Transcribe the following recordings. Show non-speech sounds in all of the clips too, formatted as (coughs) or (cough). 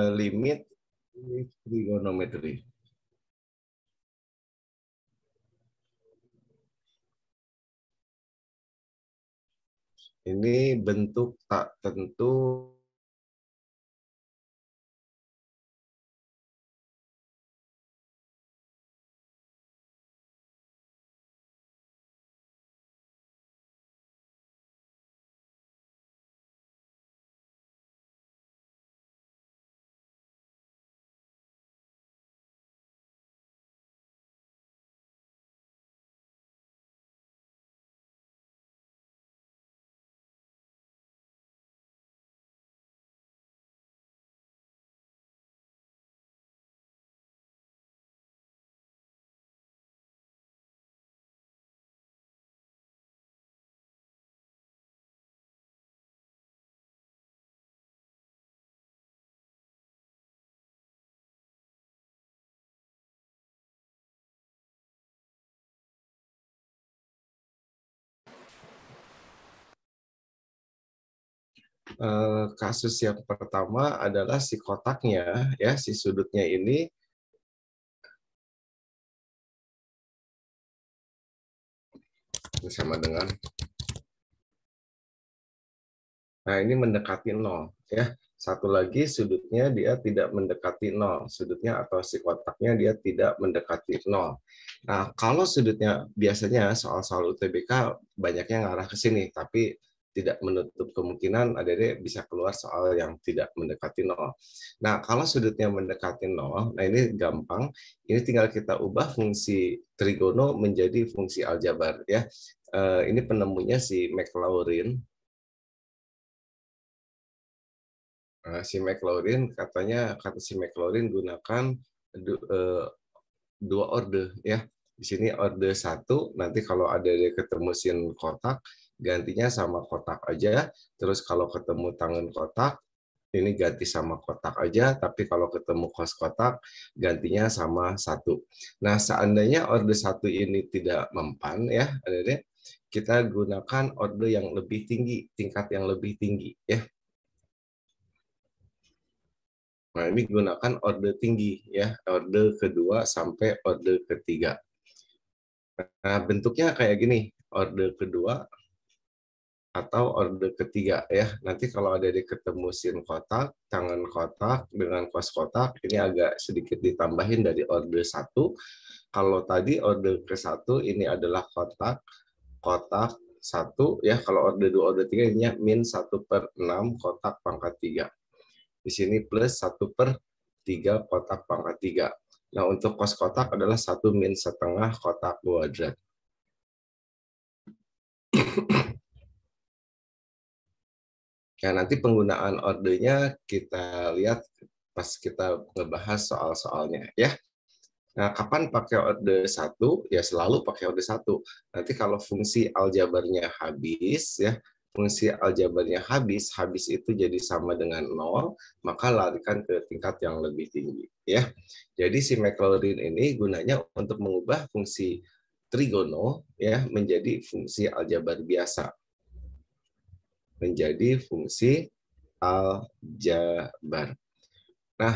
limit trigonometri Ini bentuk tak tentu Eh, kasus yang pertama adalah si kotaknya ya si sudutnya ini sama dengan nah ini mendekati nol ya satu lagi sudutnya dia tidak mendekati nol sudutnya atau si kotaknya dia tidak mendekati nol nah kalau sudutnya biasanya soal-soal UTBK banyaknya ngarah ke sini tapi tidak menutup kemungkinan ADD bisa keluar soal yang tidak mendekati nol. Nah, kalau sudutnya mendekati nol, nah ini gampang. Ini tinggal kita ubah fungsi trigono menjadi fungsi aljabar ya. Uh, ini penemunya si McLaurin. Nah, si McLaurin katanya kata si McLaurin gunakan eh, dua order ya. Di sini order satu, nanti kalau ada ketemu sin kotak, gantinya sama kotak aja. Terus kalau ketemu tangan kotak, ini ganti sama kotak aja, tapi kalau ketemu kos kotak, gantinya sama satu. Nah, seandainya order satu ini tidak mempan, ya, adanya, kita gunakan order yang lebih tinggi, tingkat yang lebih tinggi, ya. Nah, ini gunakan order tinggi, ya, order kedua sampai order ketiga. Nah, bentuknya kayak gini, order kedua atau order ketiga ya. Nanti kalau ada di ketemu sin kotak, tangan kotak dengan kos kotak, ini ya. agak sedikit ditambahin dari order satu. Kalau tadi order ke satu ini adalah kotak, kotak satu ya. Kalau order dua, order tiga ini min satu per enam kotak pangkat tiga. Di sini plus satu per tiga kotak pangkat tiga. Nah untuk kos kotak adalah satu min setengah kotak kuadrat. Nah, nanti penggunaan ordernya kita lihat pas kita ngebahas soal-soalnya ya. Nah, kapan pakai order satu? Ya selalu pakai order satu. Nanti kalau fungsi aljabarnya habis ya, fungsi aljabarnya habis, habis itu jadi sama dengan nol, maka larikan ke tingkat yang lebih tinggi ya. Jadi si McLaurin ini gunanya untuk mengubah fungsi trigono ya menjadi fungsi aljabar biasa menjadi fungsi aljabar. Nah,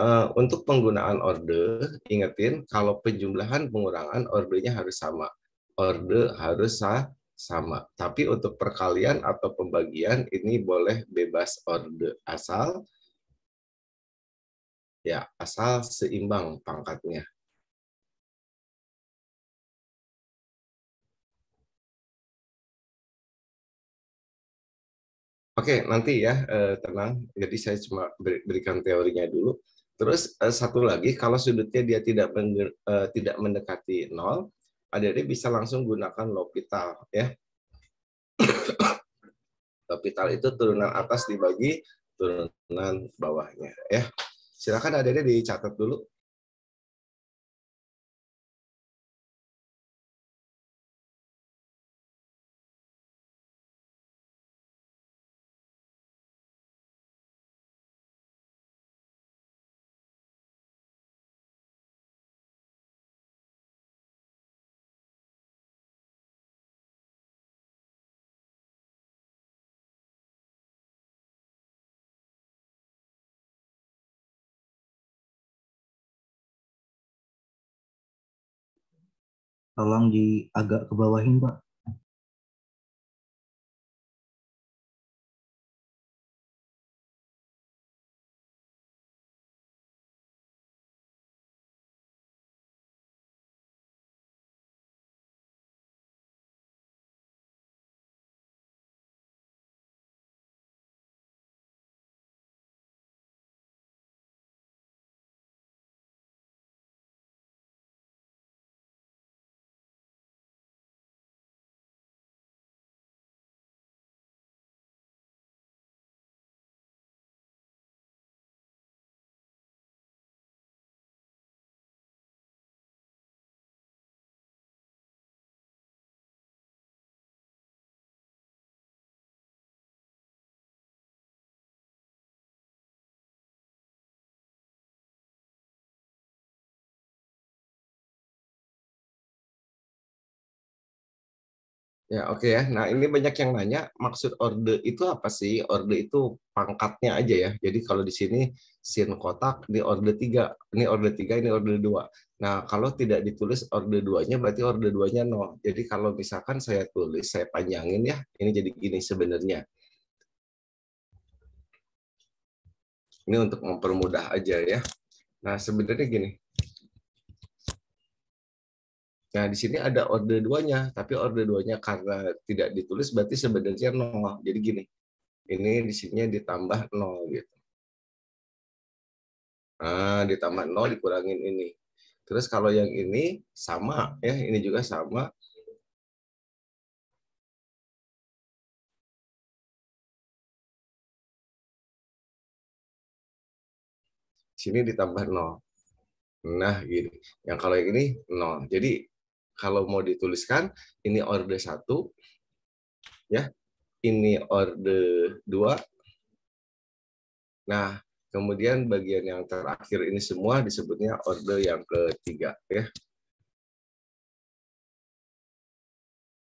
eh, untuk penggunaan orde, ingetin kalau penjumlahan pengurangan ordenya harus sama. Orde harus sah, sama. Tapi untuk perkalian atau pembagian ini boleh bebas orde asal ya asal seimbang pangkatnya. Oke, okay, nanti ya, uh, tenang. Jadi saya cuma berikan teorinya dulu. Terus uh, satu lagi, kalau sudutnya dia tidak uh, tidak mendekati nol, ada adik bisa langsung gunakan Lopital, ya. (coughs) Lopital itu turunan atas dibagi turunan bawahnya ya. Silakan adik-adik dicatat dulu. tolong di agak ke bawahin pak Ya oke okay ya. Nah ini banyak yang nanya maksud orde itu apa sih? Orde itu pangkatnya aja ya. Jadi kalau di sini sin kotak ini orde tiga, ini orde tiga, ini orde dua. Nah kalau tidak ditulis orde duanya berarti orde duanya nol. Jadi kalau misalkan saya tulis saya panjangin ya, ini jadi gini sebenarnya. Ini untuk mempermudah aja ya. Nah sebenarnya gini, Nah, di sini ada order duanya, tapi order duanya karena tidak ditulis berarti sebenarnya nol. Jadi gini, ini di sini ditambah nol gitu. Nah, ditambah nol dikurangin ini. Terus kalau yang ini sama ya, ini juga sama. Sini ditambah nol. Nah, gini. Yang kalau yang ini nol. Jadi kalau mau dituliskan ini order satu ya ini order dua nah kemudian bagian yang terakhir ini semua disebutnya order yang ketiga ya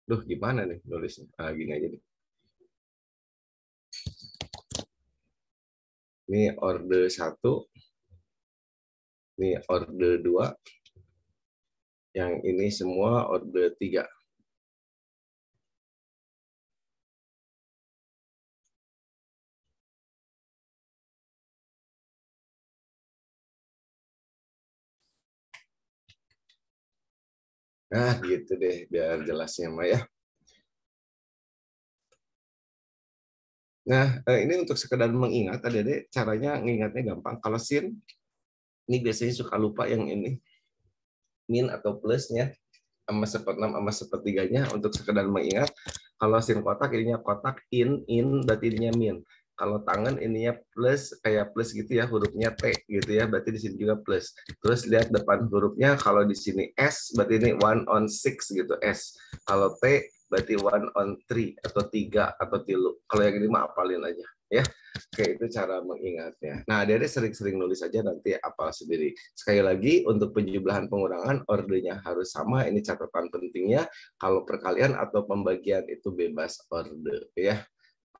Duh, gimana nih nulisnya? Ah, gini aja nih Ini order satu, ini order dua, yang ini semua order 3. Nah, gitu deh biar jelasnya Maya. ya. Nah, eh, ini untuk sekedar mengingat, adik-adik caranya mengingatnya gampang. Kalau sin, ini biasanya suka lupa yang ini min atau plusnya sama enam sama sepertiganya untuk sekedar mengingat kalau sin kotak ininya kotak in in berarti ininya min kalau tangan ininya plus kayak plus gitu ya hurufnya T gitu ya berarti di sini juga plus terus lihat depan hurufnya kalau di sini S berarti ini one on six gitu S kalau T berarti one on three atau tiga atau tilu kalau yang ini mah apalin aja ya Oke, itu cara mengingatnya. Nah, Dede sering-sering nulis aja nanti apa sendiri. Sekali lagi, untuk penjumlahan pengurangan, ordernya harus sama. Ini catatan pentingnya. Kalau perkalian atau pembagian itu bebas order. ya.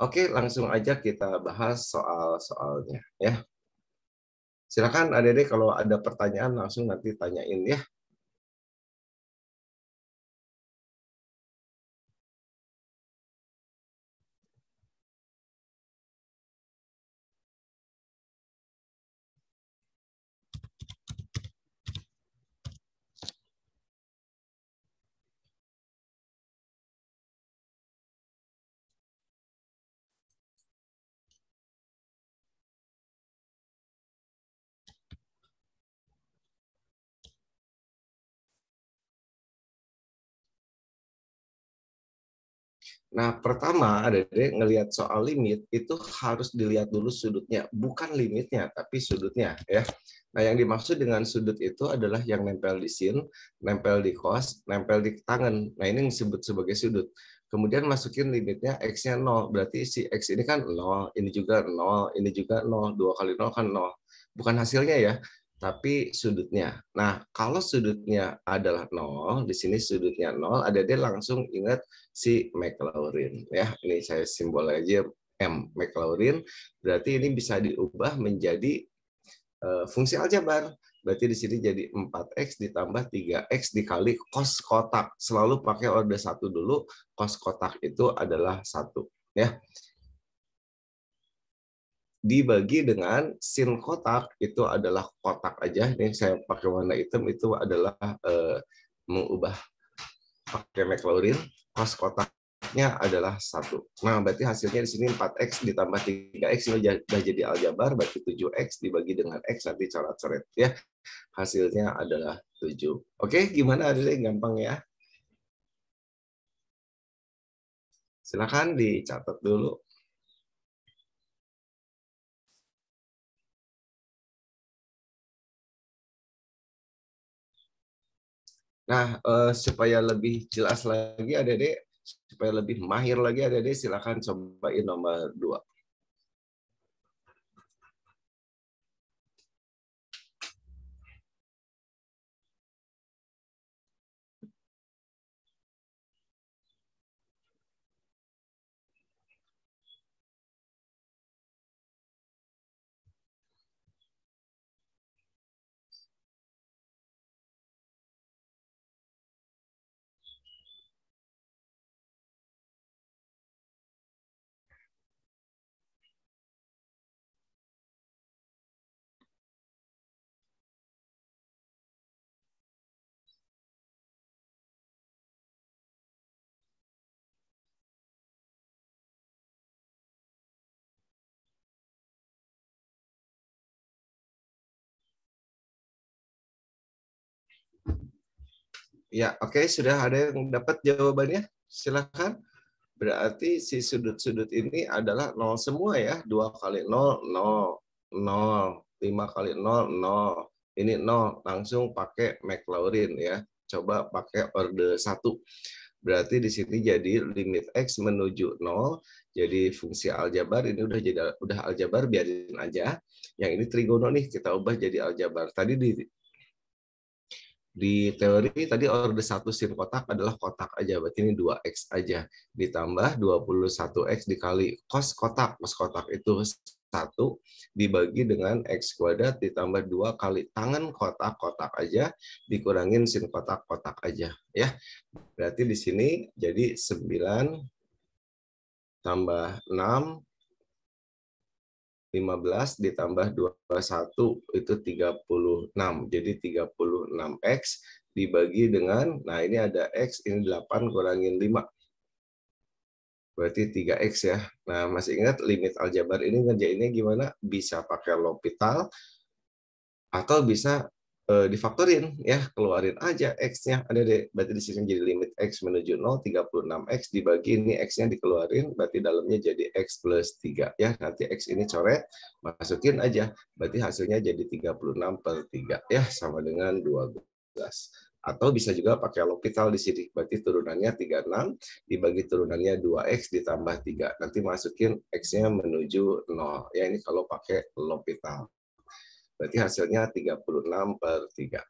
Oke, langsung aja kita bahas soal-soalnya. ya. Silakan Dede kalau ada pertanyaan langsung nanti tanyain ya. Nah, pertama ada ngelihat soal limit itu harus dilihat dulu sudutnya, bukan limitnya tapi sudutnya ya. Nah, yang dimaksud dengan sudut itu adalah yang nempel di sin, nempel di cos, nempel di tangan. Nah, ini yang disebut sebagai sudut. Kemudian masukin limitnya x-nya 0. Berarti si x ini kan 0, ini juga 0, ini juga 0. Dua kali 0 kan 0. Bukan hasilnya ya, tapi sudutnya. Nah, kalau sudutnya adalah nol, di sini sudutnya nol, ada dia langsung ingat si McLaurin. Ya, ini saya simbol aja M McLaurin. Berarti ini bisa diubah menjadi uh, fungsi aljabar. Berarti di sini jadi 4x ditambah 3x dikali kos kotak. Selalu pakai order satu dulu, kos kotak itu adalah satu. Ya, dibagi dengan sin kotak itu adalah kotak aja nih saya pakai warna hitam itu adalah uh, mengubah pakai meklorin kos kotaknya adalah satu nah berarti hasilnya di sini 4x ditambah 3x ini sudah jadi aljabar berarti 7x dibagi dengan x nanti coret coret ya hasilnya adalah 7 oke gimana adik-adik gampang ya silakan dicatat dulu Nah, uh, supaya lebih jelas lagi ada deh, supaya lebih mahir lagi ada deh, silakan cobain nomor dua. Ya, oke, okay, sudah ada yang dapat jawabannya? Silakan. Berarti si sudut-sudut ini adalah nol semua ya. dua kali nol nol 0. 5 kali nol nol Ini nol Langsung pakai Maclaurin ya. Coba pakai order satu Berarti di sini jadi limit X menuju nol Jadi fungsi aljabar ini udah jadi udah aljabar biarin aja. Yang ini trigono nih kita ubah jadi aljabar. Tadi di di teori tadi orde satu sim kotak adalah kotak aja, berarti ini 2x aja. Ditambah 21x dikali kos kotak. kos kotak itu satu dibagi dengan X kuadrat ditambah dua kali tangan kotak-kotak aja dikurangin sin kotak-kotak aja. ya Berarti di sini jadi 9 tambah 6 15 ditambah 21 itu 36. Jadi 36X dibagi dengan, nah ini ada X, ini 8 kurangin 5. Berarti 3X ya. Nah masih ingat limit aljabar ini ngerjainnya gimana? Bisa pakai L'Hopital atau bisa Eh, difaktorin ya keluarin aja x-nya ada deh berarti di sini jadi limit x menuju 0 36x dibagi ini x-nya dikeluarin berarti dalamnya jadi x plus 3 ya nanti x ini coret masukin aja berarti hasilnya jadi 36 per 3 ya sama dengan 12 atau bisa juga pakai L'Hopital di sini. Berarti turunannya 36 dibagi turunannya 2x ditambah 3. Nanti masukin x-nya menuju 0. Ya ini kalau pakai L'Hopital. Berarti hasilnya 36 per 3.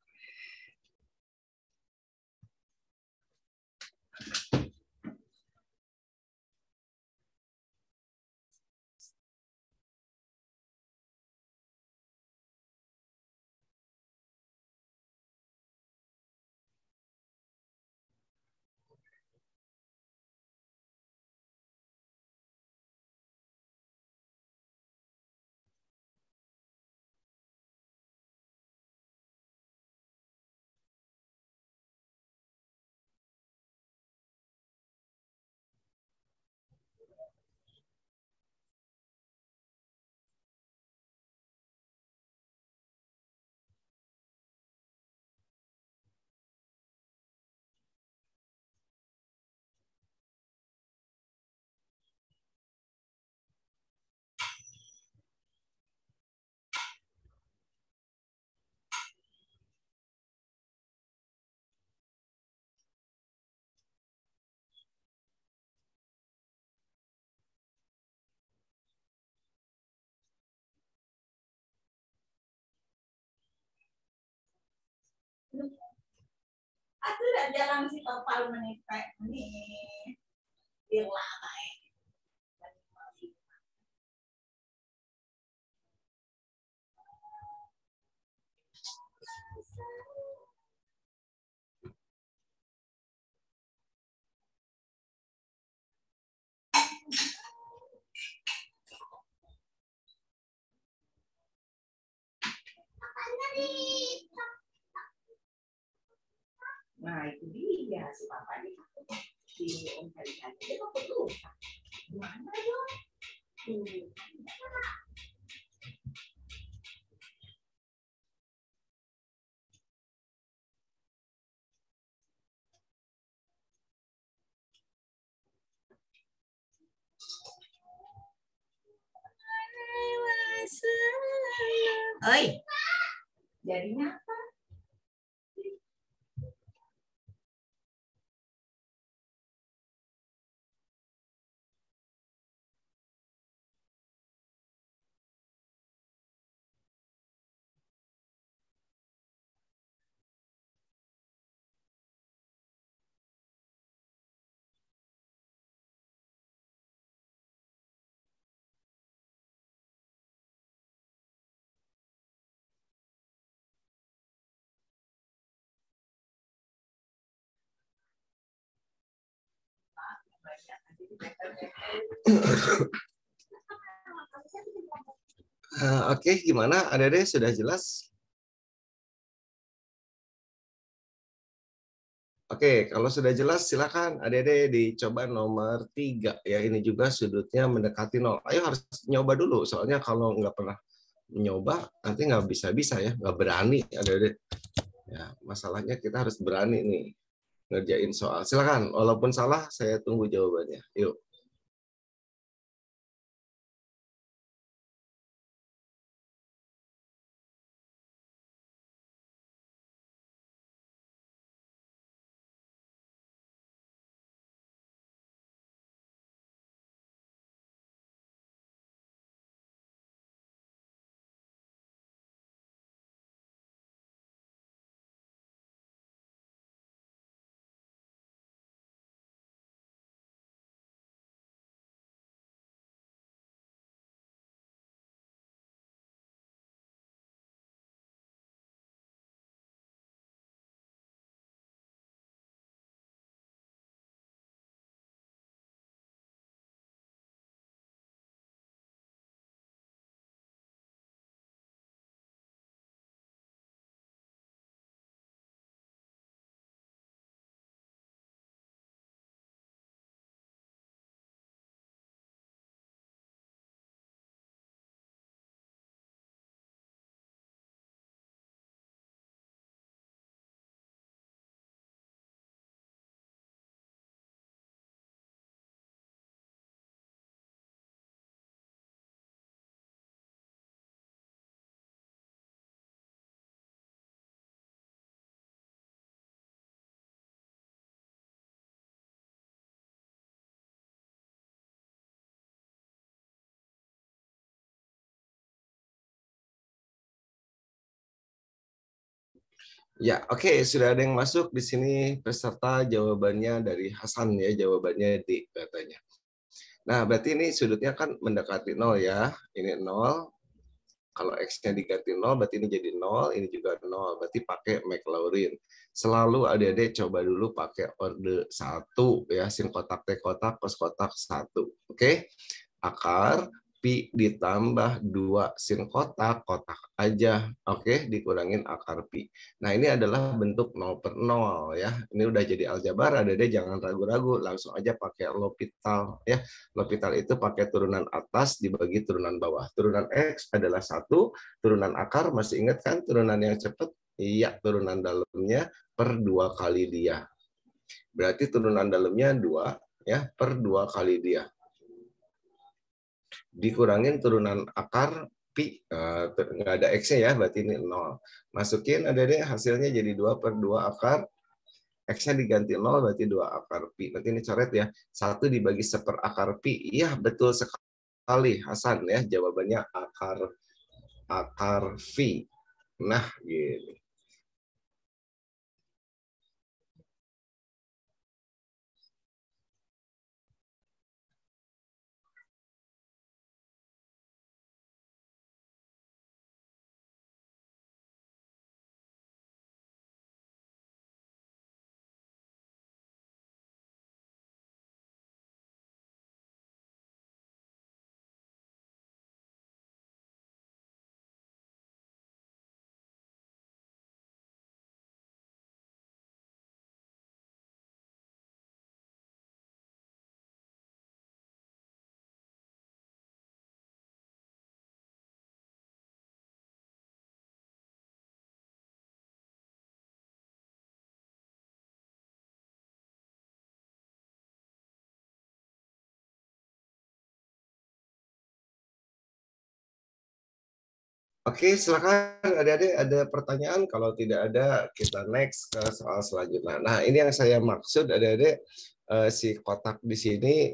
Aku udah jalan si total menitik nih. Dilamai. Ya. Apa nih? Nah itu dia si papa ini takut si om kali kali dia kok lupa. mana yo? Tuh, Oi. Jadinya apa? Eh, oke, okay, gimana? Ade-ade sudah jelas? Oke, okay, kalau sudah jelas silakan Ade-ade dicoba nomor tiga ya. Ini juga sudutnya mendekati nol. Ayo harus nyoba dulu, soalnya kalau nggak pernah nyoba nanti nggak bisa-bisa ya, nggak berani Ade-ade. Ya, masalahnya kita harus berani nih ngerjain soal. Silakan, walaupun salah saya tunggu jawabannya. Yuk. Ya, oke, okay. sudah ada yang masuk di sini peserta jawabannya dari Hasan ya, jawabannya D katanya. Nah, berarti ini sudutnya kan mendekati nol ya. Ini nol. Kalau X-nya diganti nol, berarti ini jadi nol, ini juga nol. Berarti pakai Maclaurin. Selalu adik-adik coba dulu pakai order satu ya, sin kotak T kotak, kos kotak satu Oke? Okay? Akar pi ditambah dua sin kotak, kotak aja, oke, okay? dikurangin akar pi. Nah ini adalah bentuk 0 per 0 ya, ini udah jadi aljabar, ada deh jangan ragu-ragu, langsung aja pakai Lopital ya. Lopital itu pakai turunan atas dibagi turunan bawah. Turunan X adalah satu, turunan akar masih ingat kan turunan yang cepat? Iya, turunan dalamnya per dua kali dia. Berarti turunan dalamnya dua ya per dua kali dia dikurangin turunan akar pi uh, nggak ada x ya berarti ini nol Masukin ada deh hasilnya jadi dua per dua akar x-nya diganti nol berarti dua akar pi. berarti ini coret ya. satu dibagi seper akar pi. Iya betul sekali Hasan ya jawabannya akar akar v. Nah, gini. Gitu. Oke, silakan adik-adik ada pertanyaan. Kalau tidak ada, kita next ke soal selanjutnya. Nah, ini yang saya maksud adik-adik uh, si kotak di sini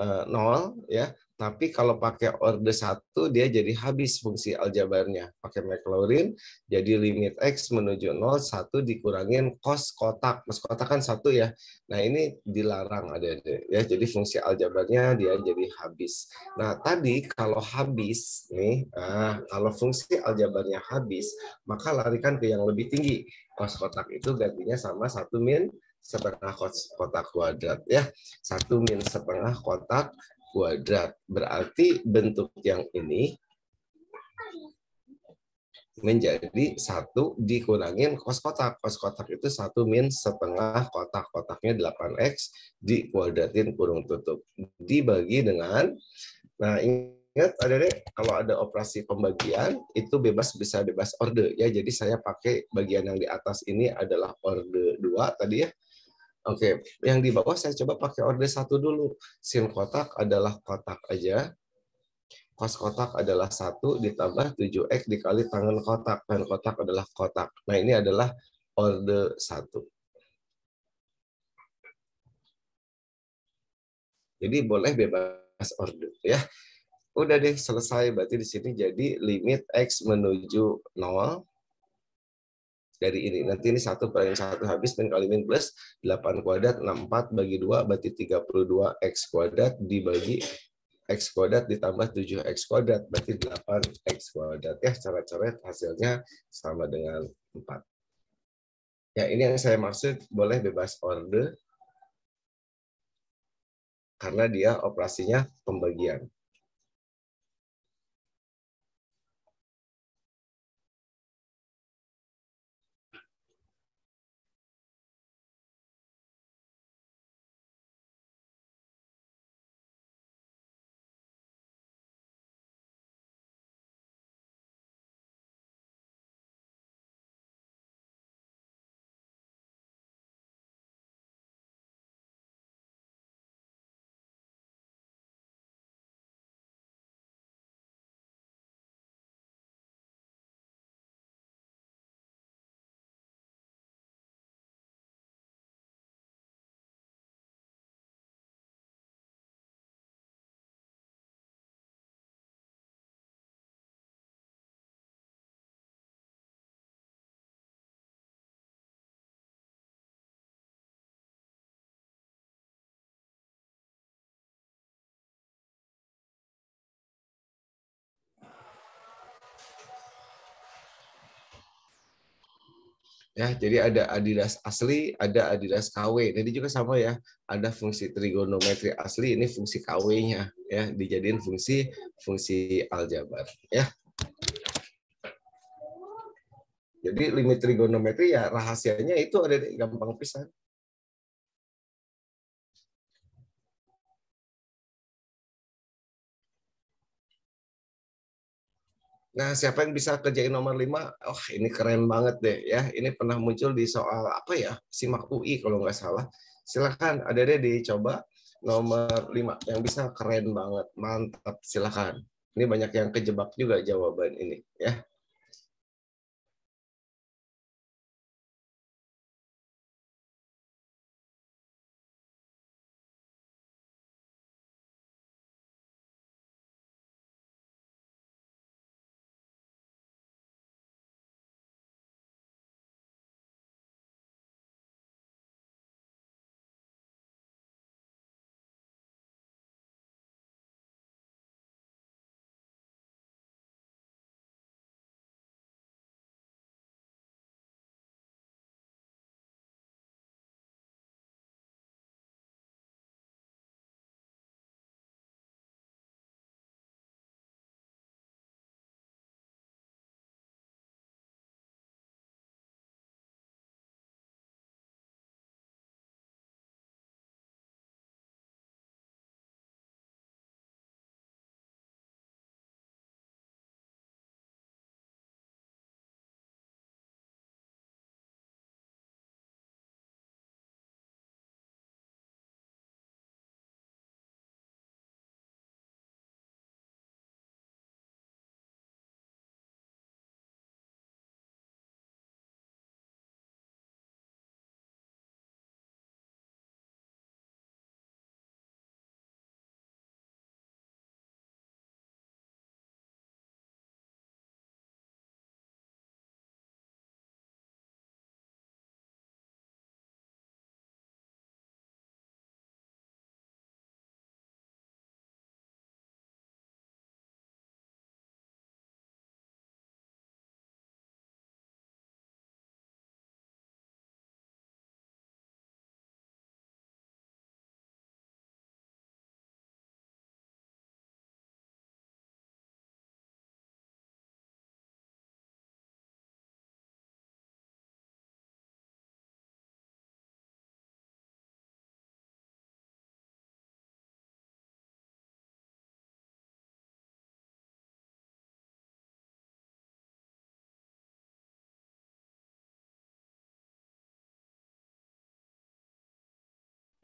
uh, nol ya. Tapi kalau pakai orde satu dia jadi habis fungsi aljabarnya. Pakai Maclaurin jadi limit X menuju 0, satu dikurangin kos kotak. mas kotak kan satu ya. Nah ini dilarang ada ya. Jadi fungsi aljabarnya dia jadi habis. Nah tadi kalau habis nih, nah, kalau fungsi aljabarnya habis, maka larikan ke yang lebih tinggi. Kos kotak itu gantinya sama satu min setengah kotak kuadrat ya satu min setengah kotak kuadrat. Berarti bentuk yang ini menjadi satu dikurangin kos kotak. Kos kotak itu satu min setengah kotak. Kotaknya 8x dikuadratin kurung tutup. Dibagi dengan, nah ingat ada deh, kalau ada operasi pembagian, itu bebas bisa bebas order ya Jadi saya pakai bagian yang di atas ini adalah order 2 tadi ya. Oke, okay. yang di bawah saya coba pakai order satu dulu. Sin kotak adalah kotak aja. Kos kotak adalah satu ditambah 7x dikali tangan kotak. Tangan kotak adalah kotak. Nah, ini adalah order satu. Jadi boleh bebas order ya. Udah deh selesai berarti di sini jadi limit x menuju nol dari ini. Nanti ini satu per yang satu habis min kali min plus 8 kuadrat 64 bagi 2 berarti 32 x kuadrat dibagi x kuadrat ditambah 7 x kuadrat berarti 8 x kuadrat ya coret-coret hasilnya sama dengan 4. Ya ini yang saya maksud boleh bebas order karena dia operasinya pembagian. Ya, jadi ada Adidas asli, ada Adidas KW. jadi juga sama ya, ada fungsi trigonometri asli, ini fungsi KW-nya ya, dijadiin fungsi fungsi aljabar ya. Jadi limit trigonometri ya rahasianya itu ada di gampang pisan. Nah, siapa yang bisa kerjain nomor 5? Oh, ini keren banget deh ya. Ini pernah muncul di soal apa ya? Simak UI kalau nggak salah. Silakan ada deh dicoba nomor 5 yang bisa keren banget. Mantap, silakan. Ini banyak yang kejebak juga jawaban ini ya.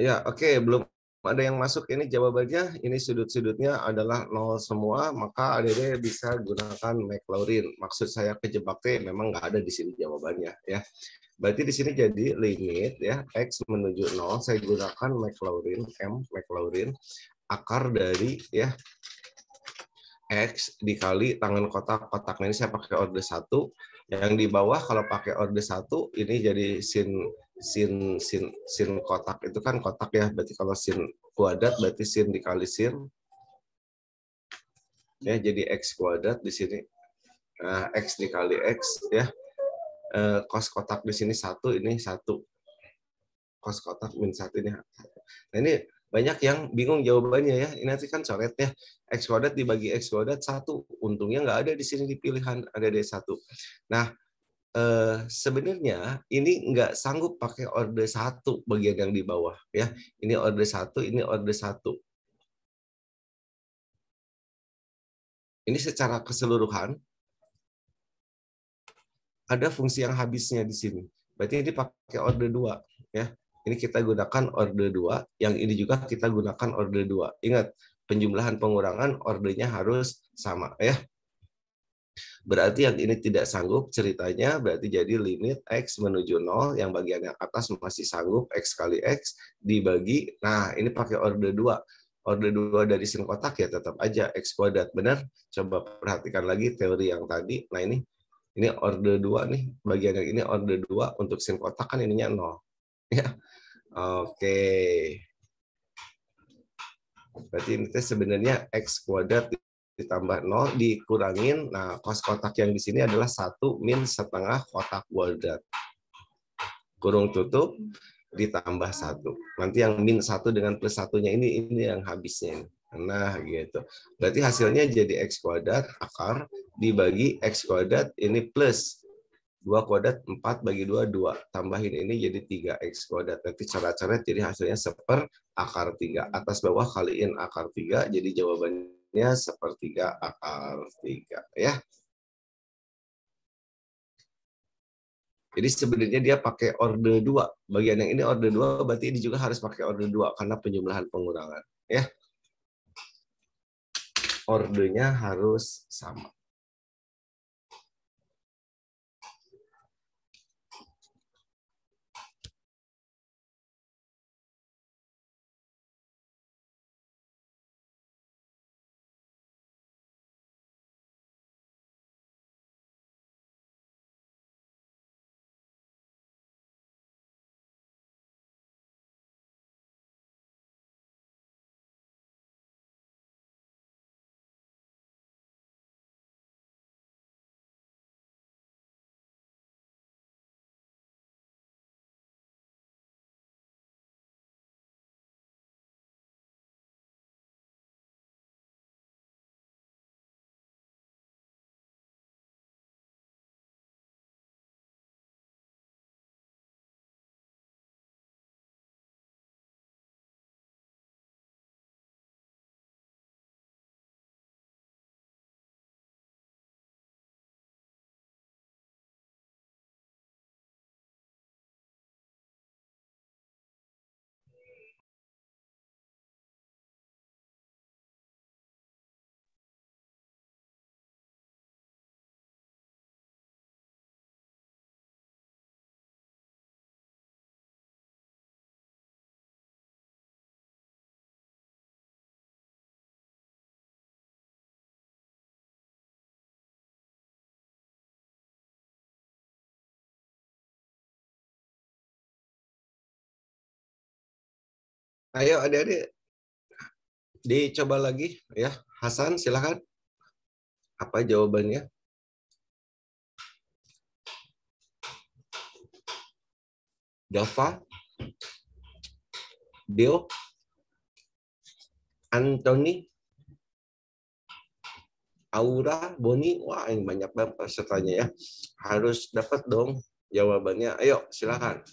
Ya, oke, okay. belum ada yang masuk ini jawabannya. Ini sudut-sudutnya adalah nol semua, maka ADD bisa gunakan Maclaurin. Maksud saya kejebaknya memang nggak ada di sini jawabannya ya. Berarti di sini jadi limit ya, X menuju nol saya gunakan Maclaurin, M Maclaurin, akar dari ya X dikali tangan kotak. Kotaknya ini saya pakai order satu Yang di bawah kalau pakai order satu ini jadi sin sin sin sin kotak itu kan kotak ya berarti kalau sin kuadrat berarti sin dikali sin ya jadi x kuadrat di sini uh, x dikali x ya uh, kos kotak di sini satu ini satu kos kotak min satu ini satu. Nah ini banyak yang bingung jawabannya ya. Ini nanti kan coret ya. X kuadrat dibagi X kuadrat satu. Untungnya nggak ada di sini di pilihan, ada d satu Nah, Uh, sebenarnya ini nggak sanggup pakai order satu bagian yang di bawah ya ini order satu ini order satu ini secara keseluruhan ada fungsi yang habisnya di sini berarti ini pakai order dua ya ini kita gunakan order dua yang ini juga kita gunakan order dua ingat penjumlahan pengurangan ordernya harus sama ya Berarti yang ini tidak sanggup ceritanya berarti jadi limit X menuju 0 yang bagian yang atas masih sanggup X kali X dibagi. Nah ini pakai order 2. Order 2 dari sin kotak ya tetap aja X kuadrat. Benar? Coba perhatikan lagi teori yang tadi. Nah ini ini order 2 nih. Bagian yang ini order 2 untuk sin kotak kan ininya 0. (laughs) Ya. Oke. Berarti ini sebenarnya X kuadrat ditambah 0 dikurangin. Nah, kos kotak yang di sini adalah 1 min setengah kotak kuadrat. Kurung tutup ditambah 1. Nanti yang min 1 dengan plus satunya ini ini yang habisnya. Nah, gitu. Berarti hasilnya jadi X kuadrat akar dibagi X kuadrat ini plus 2 kuadrat 4 bagi 2, 2. Tambahin ini jadi 3X kuadrat. Nanti cara-cara jadi hasilnya seper akar 3. Atas bawah kaliin akar 3, jadi jawabannya ya sepertiga akar tiga ya. Jadi sebenarnya dia pakai order dua Bagian yang ini order dua berarti ini juga harus pakai order dua karena penjumlahan pengurangan ya. Ordernya harus sama. Ayo adik-adik dicoba lagi ya. Hasan silakan. Apa jawabannya? Dafa, Dio, Anthony, Aura, Boni, wah yang banyak banget pesertanya ya. Harus dapat dong jawabannya. Ayo silakan.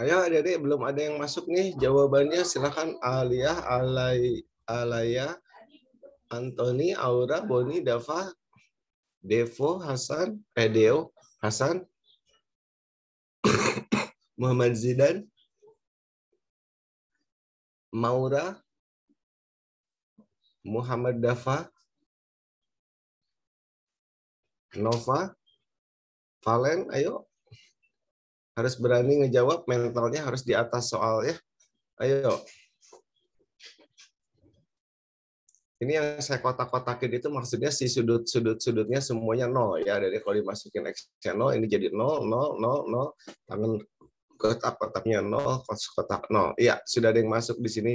Ayo adik-adik belum ada yang masuk nih. Jawabannya silahkan Alia, Alay, Alaya, Antoni, Aura, Boni, Dava, Devo, Hasan, pedeo eh, Hasan, (coughs) Muhammad Zidan, Maura, Muhammad Dava, Nova, Valen, ayo harus berani ngejawab mentalnya harus di atas soal ya ayo ini yang saya kotak-kotakin itu maksudnya si sudut-sudut-sudutnya semuanya nol ya dari kalau dimasukin x nol ini jadi nol nol nol nol tangan kotak-kotaknya nol kotak nol iya sudah ada yang masuk di sini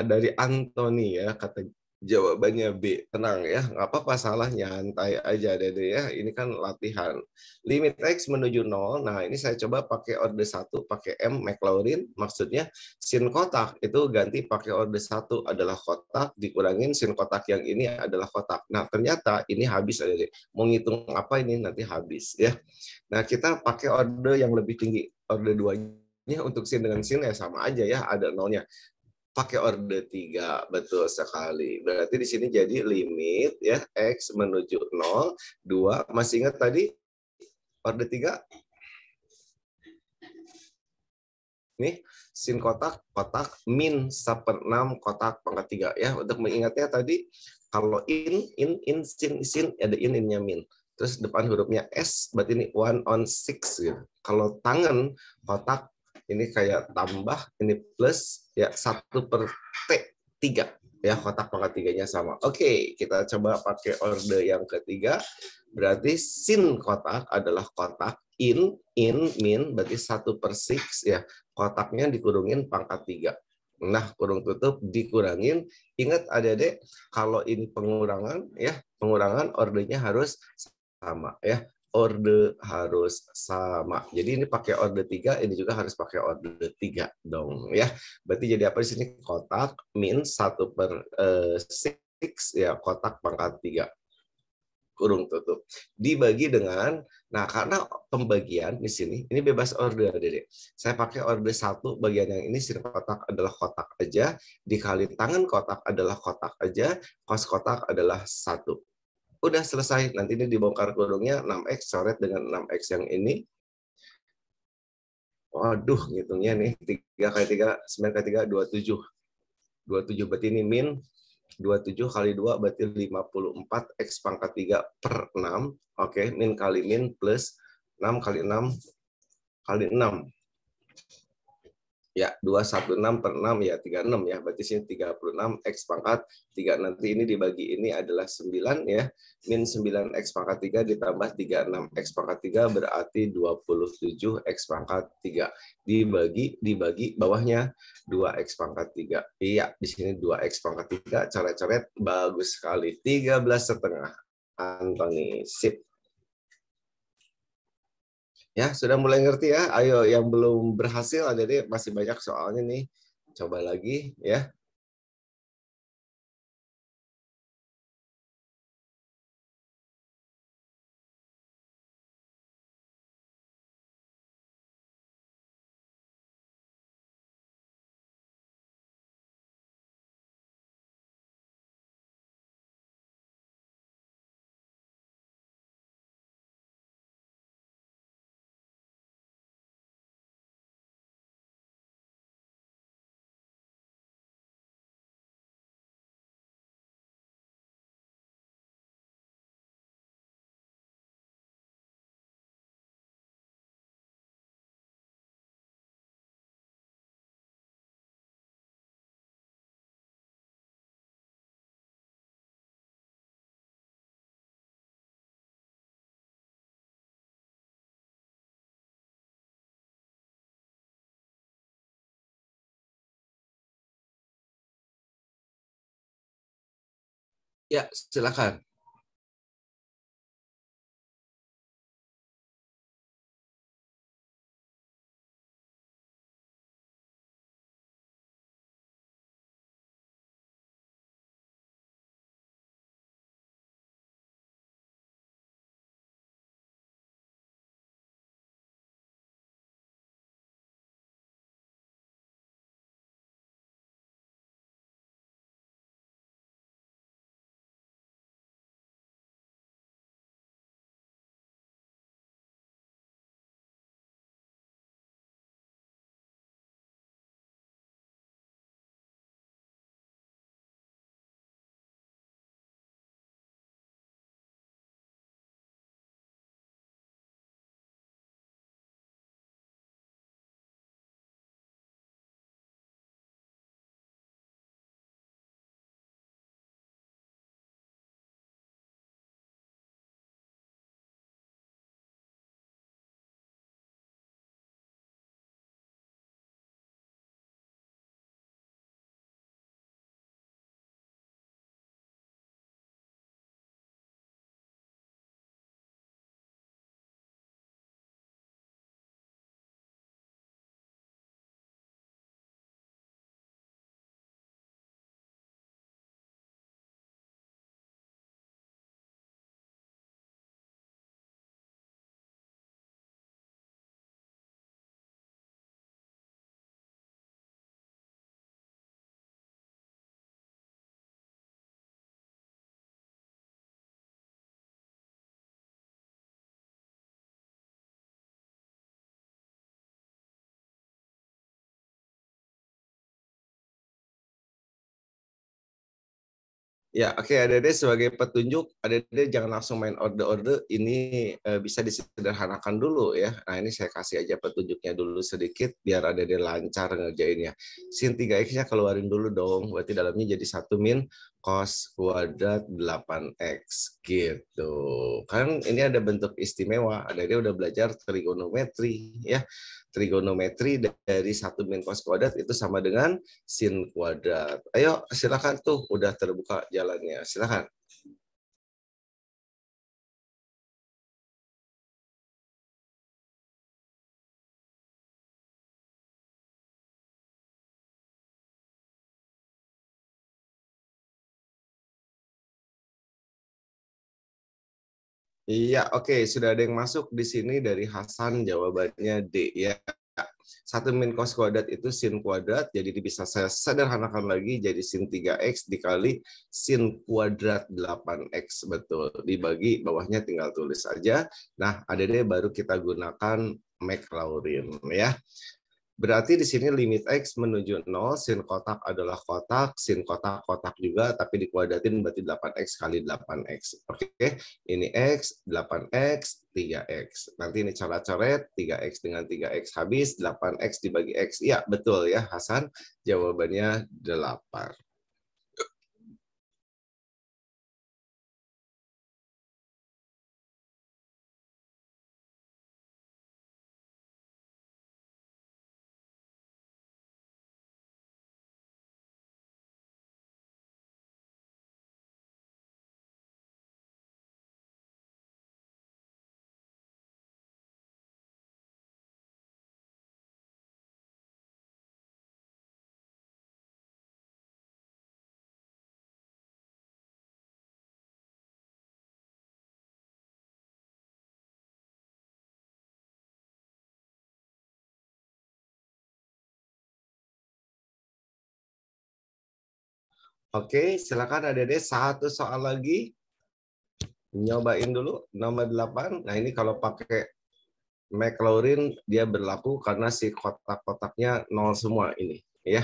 dari Anthony ya kata jawabannya B. Tenang ya, nggak apa-apa salah nyantai aja Dede ya. Ini kan latihan. Limit X menuju 0. Nah, ini saya coba pakai order 1 pakai M McLaurin. Maksudnya sin kotak itu ganti pakai order 1 adalah kotak dikurangin sin kotak yang ini adalah kotak. Nah, ternyata ini habis Dede. Mau ngitung apa ini nanti habis ya. Nah, kita pakai order yang lebih tinggi, order 2 nya untuk sin dengan sin ya sama aja ya ada nolnya pakai order 3. Betul sekali. Berarti di sini jadi limit ya X menuju 0, 2. Masih ingat tadi order 3? Nih, sin kotak, kotak, min, enam kotak, pangkat tiga. Ya, untuk mengingatnya tadi, kalau in, in, in, sin, sin, ada in, innya min. Terus depan hurufnya S, berarti ini one on six. Gitu. Kalau tangan, kotak, ini kayak tambah, ini plus, ya satu per T, tiga ya kotak pangkat tiganya sama. Oke, kita coba pakai order yang ketiga. Berarti sin kotak adalah kotak in, in, min, berarti satu per six ya. Kotaknya dikurungin pangkat tiga. Nah, kurung tutup dikurangin. Ingat adik deh, kalau ini pengurangan ya, pengurangan ordernya harus sama ya orde harus sama. Jadi ini pakai orde 3, ini juga harus pakai orde 3 dong ya. Berarti jadi apa di sini? Kotak min 1 per eh, 6 ya kotak pangkat 3 kurung tutup. Dibagi dengan, nah karena pembagian di sini, ini bebas order Dedek. Saya pakai order satu bagian yang ini sir kotak adalah kotak aja, dikali tangan kotak adalah kotak aja, kos kotak adalah satu udah selesai. Nanti ini dibongkar kerudungnya 6X, coret dengan 6X yang ini. Waduh, ngitungnya nih. 3 kali 3, 9 kali 3, 27. 27 berarti ini min. 27 kali 2 berarti 54 X pangkat 3 per 6. Oke, min kali min plus 6 kali 6 kali 6. Ya, 216 per 6 ya 36 ya. Berarti sini 36 X pangkat 3. Nanti ini dibagi ini adalah 9 ya. Min 9 X pangkat 3 ditambah 36 X pangkat 3 berarti 27 X pangkat 3. Dibagi, dibagi bawahnya 2 X pangkat 3. Iya, di sini 2 X pangkat 3. Cara coret bagus sekali. 13 setengah. Antoni, sip. Ya, sudah mulai ngerti ya. Ayo yang belum berhasil jadi masih banyak soalnya nih. Coba lagi ya. Ya, silakan. Ya, oke okay, deh sebagai petunjuk, ada deh jangan langsung main order-order, ini e, bisa disederhanakan dulu ya. Nah, ini saya kasih aja petunjuknya dulu sedikit biar ada deh lancar ngerjainnya. Sin 3x-nya keluarin dulu dong, berarti dalamnya jadi satu min cos kuadrat 8x gitu. Kan ini ada bentuk istimewa, ada dia udah belajar trigonometri ya. Trigonometri dari satu min cos kuadrat itu sama dengan sin kuadrat. Ayo silakan tuh udah terbuka jalannya. Silakan. Iya, oke. Okay. Sudah ada yang masuk di sini dari Hasan, jawabannya D. Ya, satu min cos kuadrat itu sin kuadrat, jadi bisa saya sederhanakan lagi jadi sin 3x dikali sin kuadrat 8x, betul. Dibagi bawahnya tinggal tulis saja. Nah, ada deh baru kita gunakan Maclaurin ya. Berarti di sini limit X menuju 0, sin kotak adalah kotak, sin kotak kotak juga, tapi dikuadratin berarti 8X kali 8X. Oke, ini X, 8X, 3X. Nanti ini cara coret, 3X dengan 3X habis, 8X dibagi X. Iya, betul ya Hasan, jawabannya 8. Oke, silakan ada deh satu soal lagi. Nyobain dulu nomor 8. Nah, ini kalau pakai McLaurin dia berlaku karena si kotak-kotaknya nol semua ini, ya.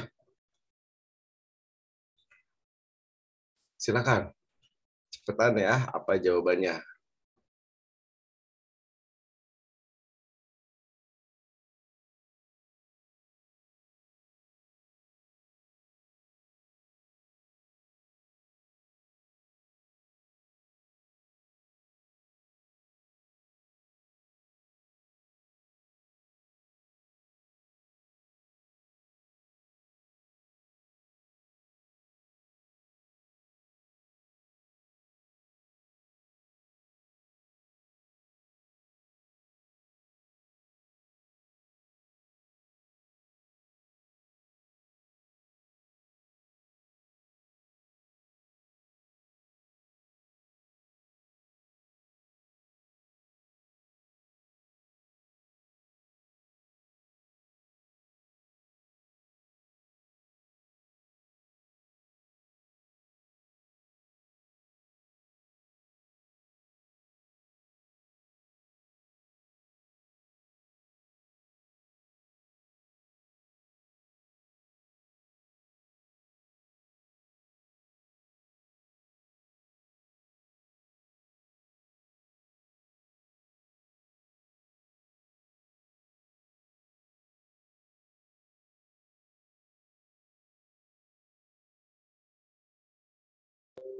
Silakan. Cepetan ya, apa jawabannya?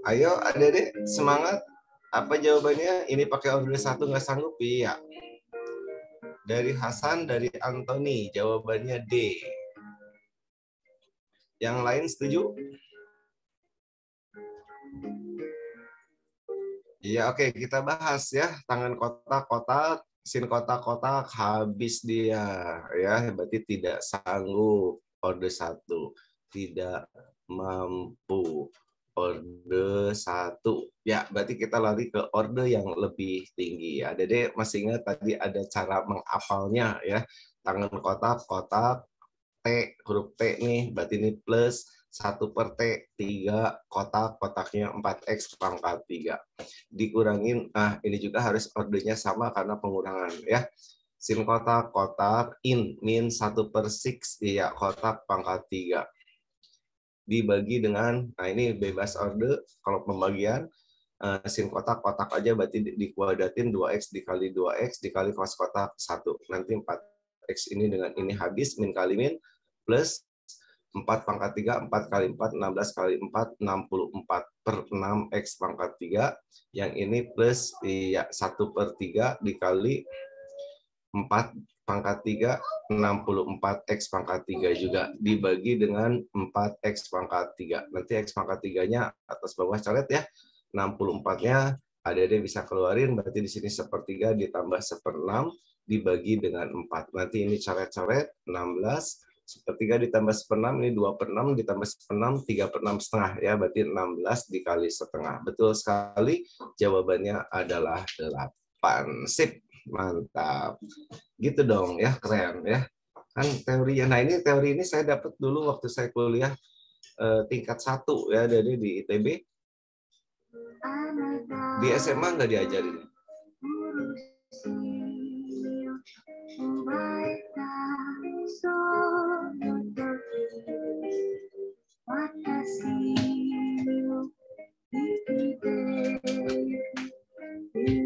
Ayo, ada deh semangat. Apa jawabannya? Ini pakai order satu nggak sanggup? ya? Dari Hasan, dari Anthony, jawabannya D. Yang lain setuju? Iya, oke, okay, kita bahas ya. Tangan kotak-kotak, sin kotak-kotak habis dia ya, berarti tidak sanggup order satu, tidak mampu orde satu. Ya, berarti kita lari ke orde yang lebih tinggi ya. Dede masih ingat tadi ada cara menghafalnya ya. Tangan kotak-kotak, T, huruf T nih, berarti ini plus, 1 per T, 3 kotak, kotaknya 4X pangkat 3. Dikurangin, ah ini juga harus ordenya sama karena pengurangan ya. Sin kotak, kotak, in, min 1 per 6, iya kotak pangkat 3 dibagi dengan nah ini bebas order kalau pembagian uh, eh, sin kotak kotak aja berarti dikuadratin 2x dikali 2x dikali cos kotak 1 nanti 4x ini dengan ini habis min kali min plus 4 pangkat 3, 4 kali 4, 16 kali 4, 64 per 6 X pangkat 3. Yang ini plus ya, 1 per 3 dikali 4 pangkat 3, 64X pangkat 3 juga. Dibagi dengan 4X pangkat 3. Nanti X pangkat 3-nya atas bawah coret ya. 64-nya ada ADD bisa keluarin, berarti di sini sepertiga ditambah seperenam dibagi dengan 4. Nanti ini coret-coret 16, sepertiga ditambah seperenam, ini 2 per 6 ditambah seperenam, 3 per 6 setengah. Ya, berarti 16 dikali setengah. Betul sekali, jawabannya adalah 8. Sip mantap gitu dong ya keren ya kan teorinya nah ini teori ini saya dapat dulu waktu saya kuliah eh, tingkat satu ya jadi di ITB di SMA nggak diajarin Thank you.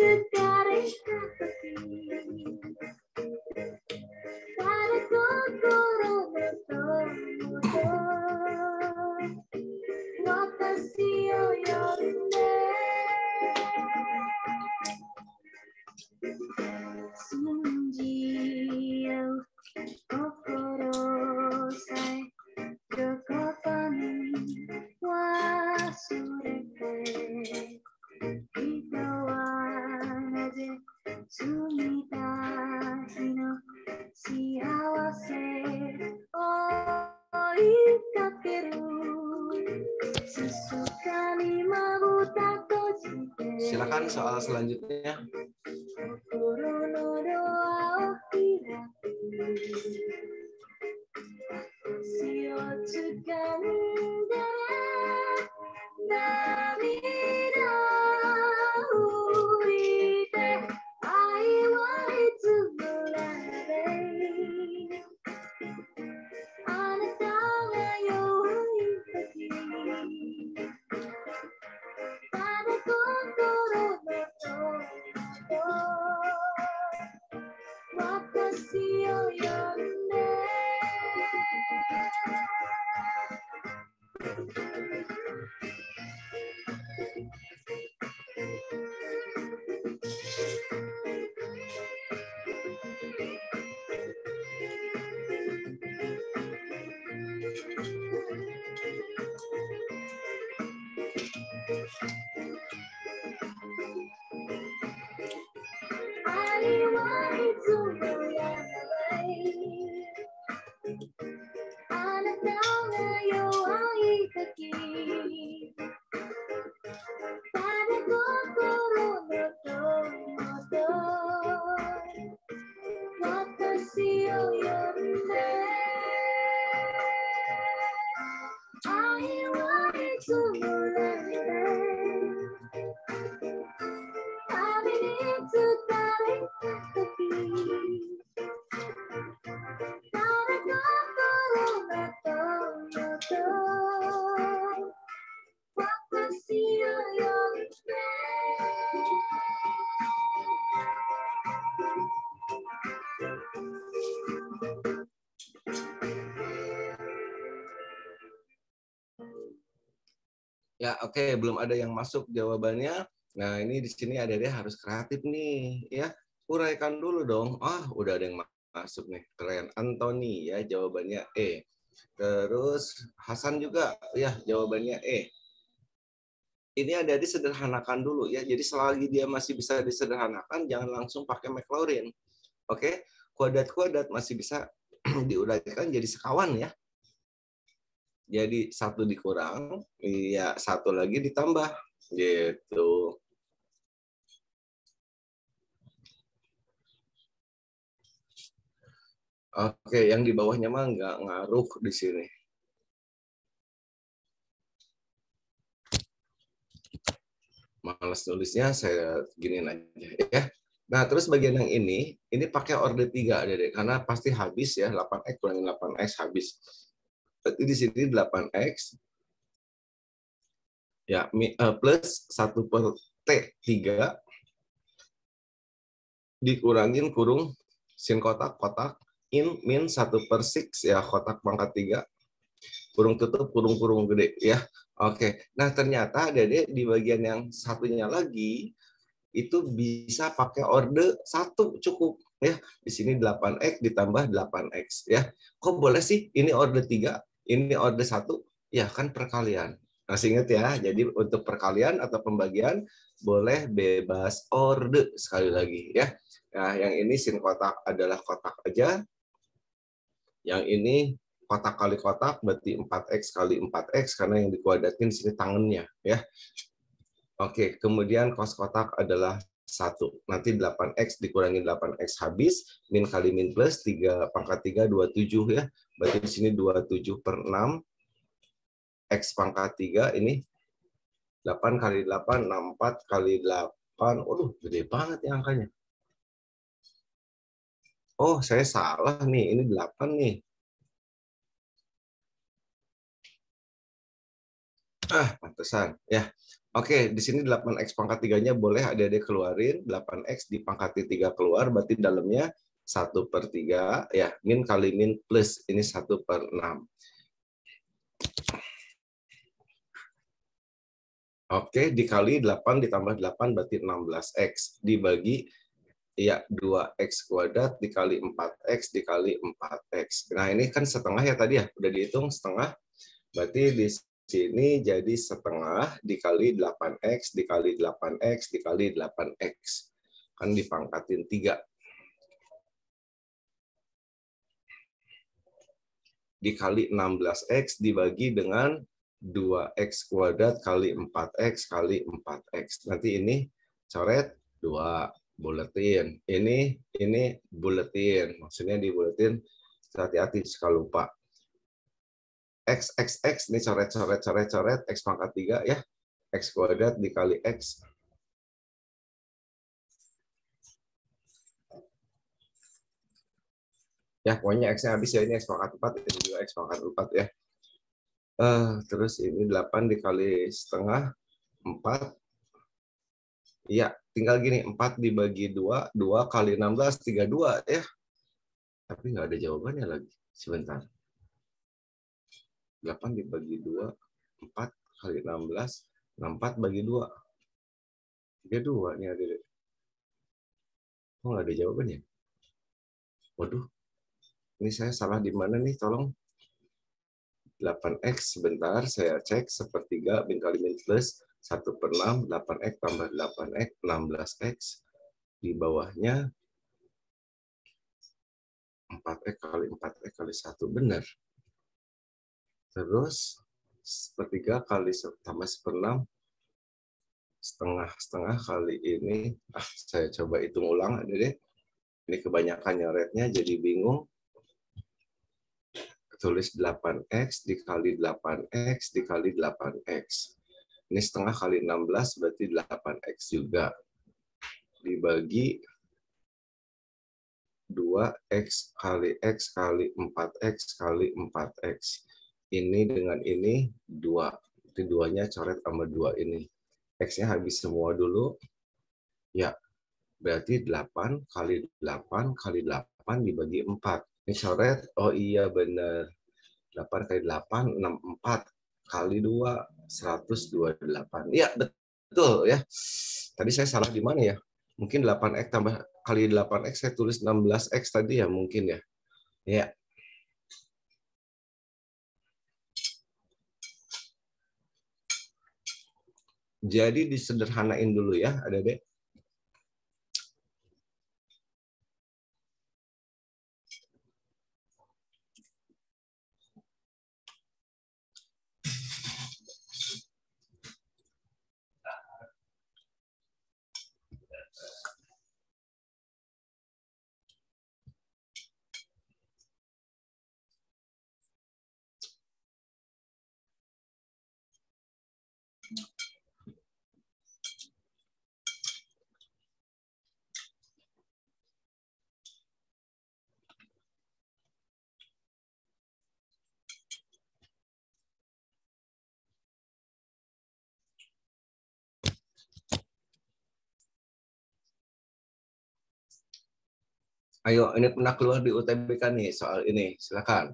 Sitarishka Pati. soal selanjutnya Oke, belum ada yang masuk jawabannya. Nah, ini di sini ada dia harus kreatif nih, ya. Uraikan dulu dong. Ah, udah ada yang masuk nih. Keren. Anthony ya jawabannya E. Terus Hasan juga ya jawabannya E. Ini ada disederhanakan dulu ya. Jadi selagi dia masih bisa disederhanakan, jangan langsung pakai McLaurin. Oke, kuadrat-kuadrat masih bisa (clears throat) diuraikan jadi sekawan ya. Jadi satu dikurang, ya satu lagi ditambah gitu. Oke, yang di bawahnya mah nggak ngaruh di sini. Males nulisnya saya giniin aja ya. Nah, terus bagian yang ini, ini pakai order 3, Dede, karena pasti habis ya, 8X kurangin 8X habis. Berarti di sini 8X ya eh, plus 1 per T3 dikurangin kurung sin kotak-kotak in min 1 per 6 ya kotak pangkat 3 kurung tutup kurung-kurung gede ya oke nah ternyata dede di bagian yang satunya lagi itu bisa pakai orde satu cukup ya di sini 8x ditambah 8x ya kok boleh sih ini orde 3 ini order satu, ya kan perkalian. Masih ingat ya, jadi untuk perkalian atau pembagian boleh bebas order sekali lagi ya. Nah, yang ini sin kotak adalah kotak aja. Yang ini kotak kali kotak berarti 4x kali 4x karena yang dikuadatin sini tangannya ya. Oke, kemudian kos kotak adalah 1. Nanti 8X dikurangi 8X habis, min kali min plus 3 pangkat 3, 27 ya. Berarti di sini 27 per 6, X pangkat 3 ini 8 kali 8, 64 kali 8. Waduh, gede banget ya angkanya. Oh, saya salah nih. Ini 8 nih. Ah, pantesan. Ya, Oke, okay, di sini 8X pangkat 3-nya boleh adik-adik keluarin. 8X di pangkat 3 keluar, berarti dalamnya 1 per 3. Ya, min kali min plus. Ini 1 per 6. Oke, okay, dikali 8 ditambah 8 berarti 16X. Dibagi ya 2X kuadrat dikali 4X dikali 4X. Nah, ini kan setengah ya tadi ya. Udah dihitung setengah. Berarti di sini jadi setengah dikali 8X dikali 8X dikali 8X. Kan dipangkatin 3. Dikali 16X dibagi dengan 2X kuadrat kali 4X kali 4X. Nanti ini coret 2 buletin. Ini ini buletin. Maksudnya di buletin hati-hati suka lupa X, X, X, ini coret, coret, coret, coret, X pangkat 3 ya. X kuadrat dikali X. Ya, pokoknya X-nya habis ya. Ini X pangkat 4, ini juga X pangkat 4 ya. Uh, terus ini 8 dikali setengah, 4. Iya, tinggal gini, 4 dibagi 2, 2 kali 16, 32 ya. Tapi nggak ada jawabannya lagi. Sebentar. 8 dibagi 2, 4 kali 16, 64 bagi 2. 32 nih adik-adik. Kok nggak ada jawabannya? Waduh, ini saya salah di mana nih? Tolong 8X sebentar saya cek sepertiga min kali min plus 1 per 6, 8X tambah 8X, 16X. Di bawahnya 4X kali 4X kali 1. Benar. Terus sepertiga kali tambah seperenam setengah-setengah kali ini. Ah, saya coba hitung ulang aja deh. Ini kebanyakan nyoretnya jadi bingung. Tulis 8X dikali 8X dikali 8X. Ini setengah kali 16 berarti 8X juga. Dibagi 2X kali X kali 4X kali 4X ini dengan ini dua itu duanya coret sama dua ini x-nya habis semua dulu ya berarti 8 kali 8 kali 8 dibagi 4 ini coret oh iya bener 8 kali 8 64 kali 2 128 ya betul ya tadi saya salah di mana ya mungkin 8x tambah kali 8x saya tulis 16x tadi ya mungkin ya ya Jadi disederhanain dulu ya, ada deh. Ayo, ini pernah keluar di UTBK kan nih soal ini. Silakan.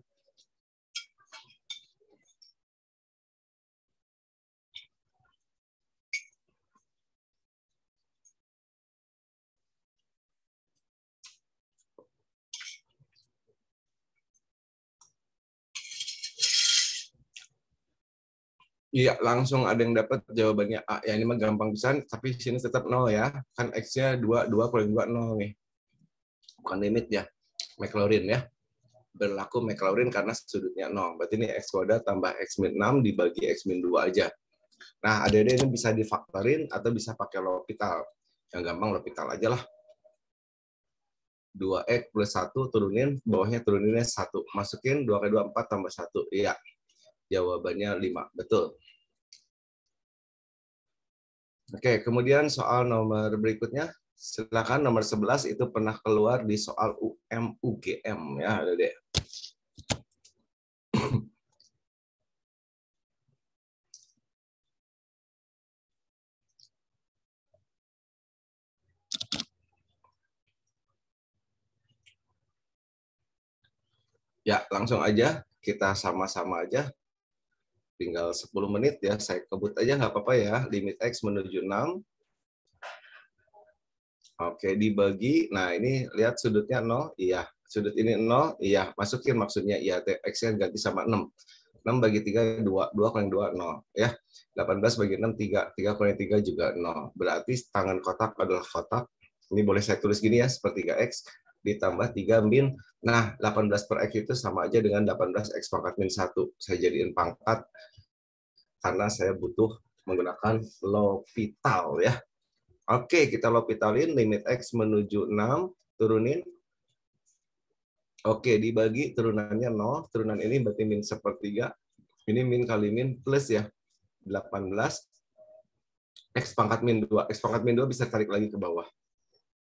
Iya, langsung ada yang dapat jawabannya A. Ah, ya, ini mah gampang pisan, tapi sini tetap nol ya. Kan X-nya 2, 2 kurang 2, 0 nih bukan limit ya, McLaurin ya. Berlaku McLaurin karena sudutnya 0. Berarti ini X kuadrat tambah X min 6 dibagi X min 2 aja. Nah, ada ini bisa difaktorin atau bisa pakai L'Hopital. Yang gampang L'Hopital aja lah. 2X plus 1 turunin, bawahnya turuninnya 1. Masukin 2 ke 2, 4 tambah 1. Iya, jawabannya 5. Betul. Oke, kemudian soal nomor berikutnya. Silakan nomor 11 itu pernah keluar di soal UM UGM ya, deh. Ya, langsung aja kita sama-sama aja. Tinggal 10 menit ya, saya kebut aja nggak apa-apa ya. Limit X menuju 6, Oke, dibagi. Nah, ini lihat sudutnya 0, iya. Sudut ini 0, iya. Masukin maksudnya iya. X-nya ganti sama 6. 6 bagi 3, 2. 2 kurang 2, 0. Ya. 18 bagi 6, 3. 3 kurang 3 juga 0. Berarti tangan kotak adalah kotak. Ini boleh saya tulis gini ya, seperti 3X ditambah 3 min. Nah, 18 per X itu sama aja dengan 18 X pangkat min 1. Saya jadiin pangkat karena saya butuh menggunakan L'Hopital ya. Oke, kita lopitalin limit X menuju 6, turunin. Oke, dibagi turunannya 0. Turunan ini berarti min sepertiga. Ini min kali min plus ya, 18. X pangkat min 2. X pangkat min 2 bisa tarik lagi ke bawah.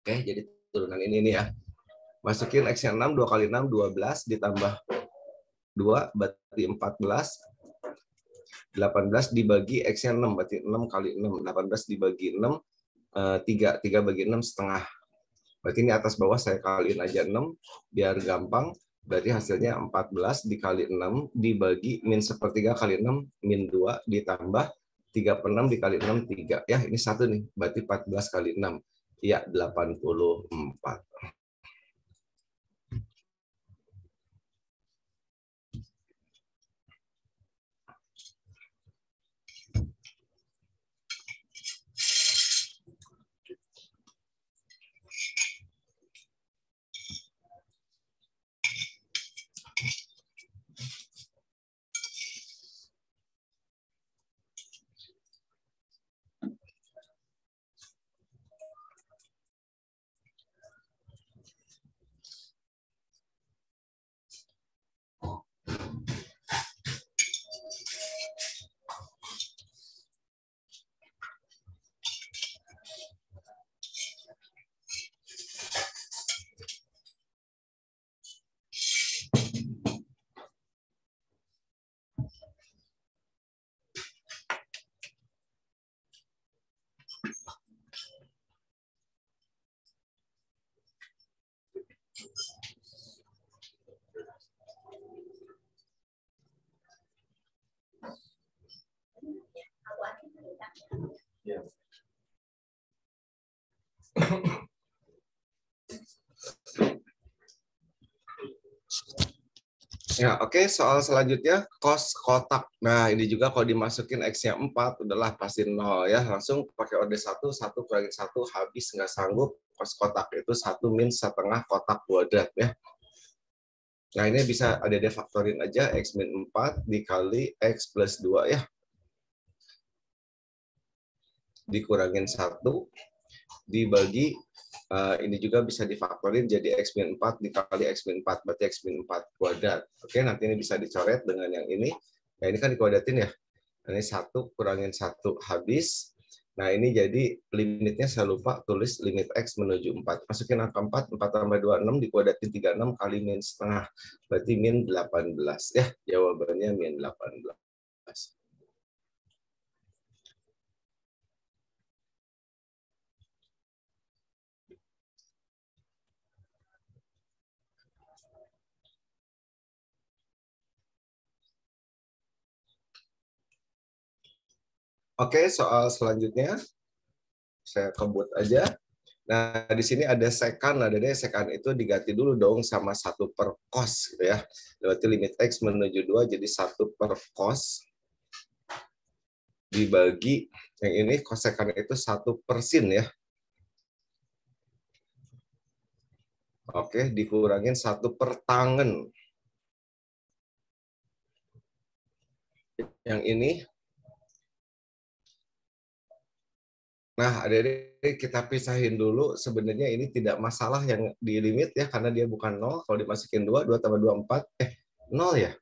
Oke, jadi turunan ini ini ya. Masukin x yang 6, 2 kali 6, 12. Ditambah 2, berarti 14. 18 dibagi x yang 6, berarti 6 kali 6. 18 dibagi 6, Eh, tiga tiga bagi enam setengah berarti ini atas bawah saya kaliin aja 6 biar gampang berarti hasilnya 14 dikali 6 dibagi min sepertiga kali 6 min 2 ditambah 3 per 6 dikali 6 3 ya ini satu nih berarti 14 kali 6 ya 84 Ya, oke. Okay. Soal selanjutnya, kos kotak. Nah, ini juga kalau dimasukin X-nya 4, udahlah pasti 0 ya. Langsung pakai orde 1, 1 kurangin 1, habis nggak sanggup. Kos kotak itu 1 min setengah kotak kuadrat ya. Nah, ini bisa ada de faktorin aja. X min 4 dikali X plus 2 ya. Dikurangin 1, dibagi uh, ini juga bisa difaktorin jadi X min 4 dikali X min 4, berarti X min 4 kuadrat. Oke, nanti ini bisa dicoret dengan yang ini. Nah, ini kan dikuadratin ya. Nah, ini satu kurangin satu habis. Nah, ini jadi limitnya saya lupa tulis limit X menuju 4. Masukin angka 4, 4 tambah 2, 6, dikuadratin 36 kali min setengah. Berarti min 18. Ya, jawabannya min 18. Oke, soal selanjutnya saya kebut aja. Nah, di sini ada sekan. ada deh sekan itu diganti dulu dong sama satu per cos, gitu ya. Berarti limit x menuju 2 jadi satu per cos dibagi yang ini kosekan itu satu persin, ya. Oke, dikurangin satu per tangen. Yang ini Nah, ada adik kita pisahin dulu. Sebenarnya ini tidak masalah yang di limit ya, karena dia bukan nol. Kalau dimasukin dua, dua tambah dua empat, eh nol ya.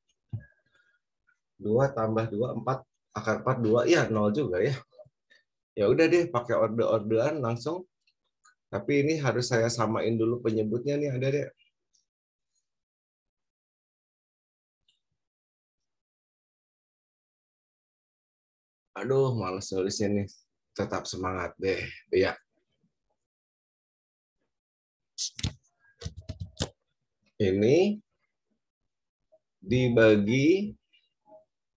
Dua tambah dua empat akar empat dua, ya nol juga ya. Ya udah deh, pakai order orderan langsung. Tapi ini harus saya samain dulu penyebutnya nih, ada deh. Aduh, males nulisnya nih tetap semangat deh, Iya. Ini dibagi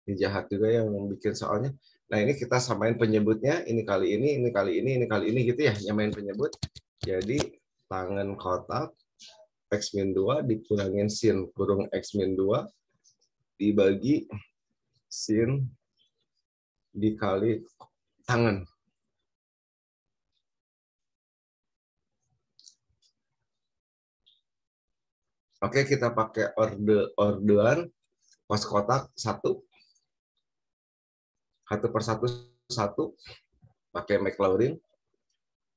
ini jahat juga yang bikin soalnya. Nah ini kita samain penyebutnya, ini kali ini, ini kali ini, ini kali ini gitu ya, nyamain penyebut. Jadi tangan kotak X min 2 dikurangin sin kurung X min 2 dibagi sin dikali tangan. Oke, kita pakai order orderan pas kotak satu satu per satu satu pakai McLaurin